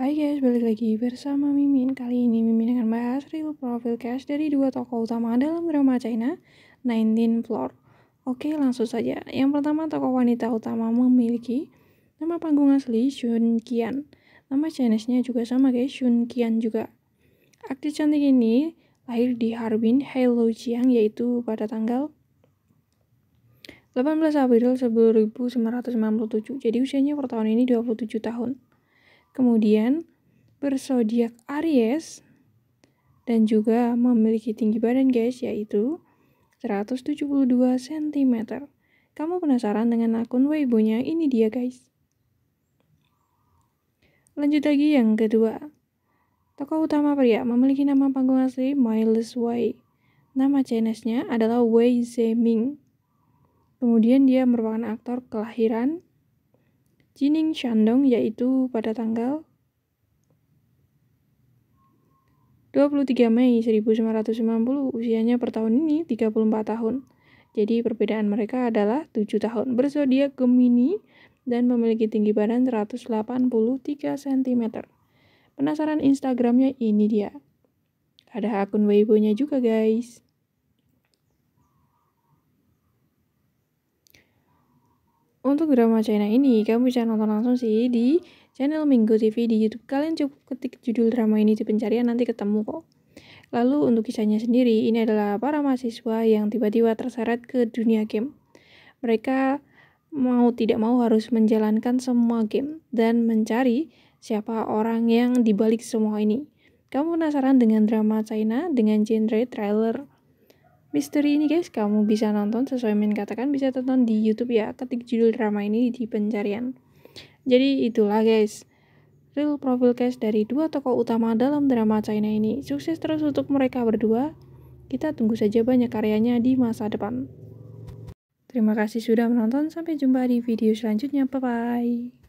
Hai guys, balik lagi bersama Mimin. Kali ini Mimin akan membahas review profil cash dari dua toko utama dalam drama China, 19 Floor. Oke, langsung saja. Yang pertama, toko wanita utama memiliki nama panggung asli Shun Qian. Nama Chinese-nya juga sama guys, Shun Qian juga. Aktris cantik ini lahir di Harbin, Heilongjiang, yaitu pada tanggal 18 April 1997. Jadi usianya per tahun ini 27 tahun. Kemudian bersodiak Aries dan juga memiliki tinggi badan guys yaitu 172 cm. Kamu penasaran dengan akun Weibo-nya? Ini dia guys. Lanjut lagi yang kedua. Tokoh utama pria memiliki nama panggung asli Miles Wei. Nama Chinese-nya adalah Wei Zeming. Kemudian dia merupakan aktor kelahiran Jining Shandong yaitu pada tanggal 23 Mei 1990, usianya per tahun ini 34 tahun. Jadi perbedaan mereka adalah 7 tahun. Berzodiak Gemini dan memiliki tinggi badan 183 cm. Penasaran Instagramnya ini dia. Ada akun Weibo-nya juga guys. Untuk drama China ini, kamu bisa nonton langsung sih di channel Minggu TV di YouTube. Kalian cukup ketik judul drama ini di pencarian nanti ketemu kok. Lalu untuk kisahnya sendiri, ini adalah para mahasiswa yang tiba-tiba terseret ke dunia game. Mereka mau tidak mau harus menjalankan semua game dan mencari siapa orang yang dibalik semua ini. Kamu penasaran dengan drama China dengan genre trailer Misteri ini guys, kamu bisa nonton sesuai Min katakan bisa tonton di YouTube ya. Ketik judul drama ini di pencarian. Jadi itulah guys. Real profil case dari dua tokoh utama dalam drama China ini. Sukses terus untuk mereka berdua. Kita tunggu saja banyak karyanya di masa depan. Terima kasih sudah menonton. Sampai jumpa di video selanjutnya. Bye bye.